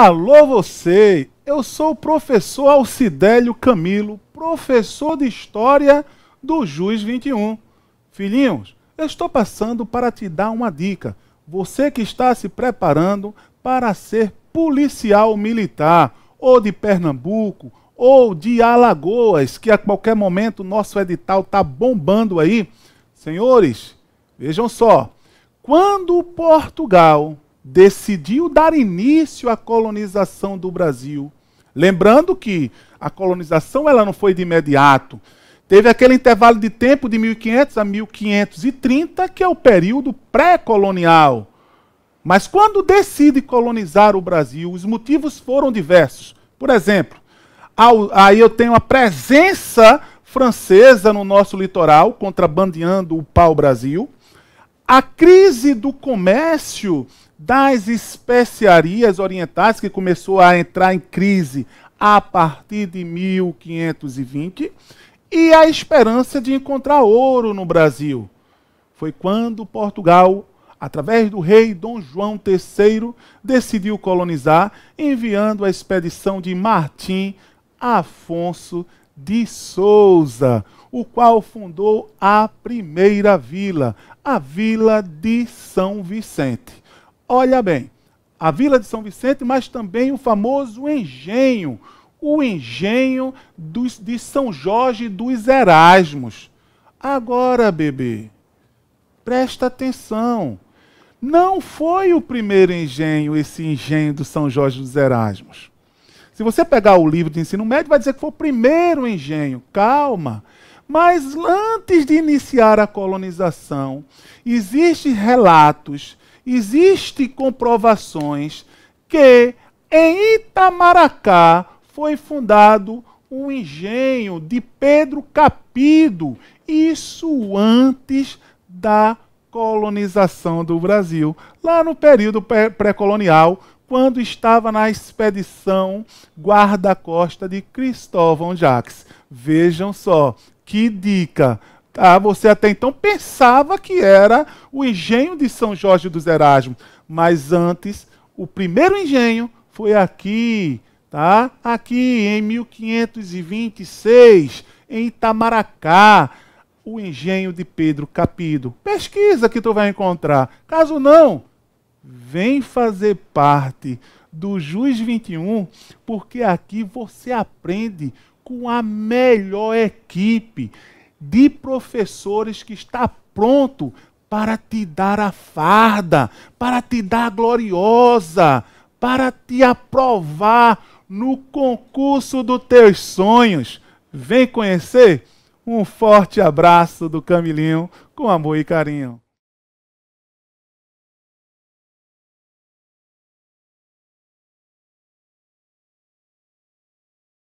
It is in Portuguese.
Alô você! Eu sou o professor Alcidélio Camilo, professor de História do Juiz 21. Filhinhos, eu estou passando para te dar uma dica. Você que está se preparando para ser policial militar, ou de Pernambuco, ou de Alagoas, que a qualquer momento nosso edital está bombando aí. Senhores, vejam só. Quando Portugal decidiu dar início à colonização do Brasil. Lembrando que a colonização ela não foi de imediato. Teve aquele intervalo de tempo de 1500 a 1530, que é o período pré-colonial. Mas quando decide colonizar o Brasil, os motivos foram diversos. Por exemplo, ao, aí eu tenho a presença francesa no nosso litoral, contrabandeando o pau-brasil. A crise do comércio das especiarias orientais, que começou a entrar em crise a partir de 1520, e a esperança de encontrar ouro no Brasil. Foi quando Portugal, através do rei Dom João III, decidiu colonizar, enviando a expedição de Martim Afonso de Souza, o qual fundou a primeira vila, a Vila de São Vicente. Olha bem, a Vila de São Vicente, mas também o famoso engenho, o engenho dos, de São Jorge dos Erasmos. Agora, bebê, presta atenção. Não foi o primeiro engenho, esse engenho do São Jorge dos Erasmos. Se você pegar o livro de ensino médio, vai dizer que foi o primeiro engenho. Calma. Mas antes de iniciar a colonização, existem relatos, existem comprovações que em Itamaracá foi fundado um engenho de Pedro Capido, isso antes da colonização do Brasil, lá no período pré-colonial, quando estava na expedição guarda-costa de Cristóvão Jacques. Vejam só, que dica! Ah, você até então pensava que era o engenho de São Jorge dos Erasmos, mas antes, o primeiro engenho foi aqui, tá? Aqui em 1526, em Itamaracá, o engenho de Pedro Capido. Pesquisa que tu vai encontrar. Caso não, vem fazer parte do Juiz 21, porque aqui você aprende com a melhor equipe de professores que está pronto para te dar a farda, para te dar a gloriosa, para te aprovar no concurso dos teus sonhos. Vem conhecer? Um forte abraço do Camilinho, com amor e carinho.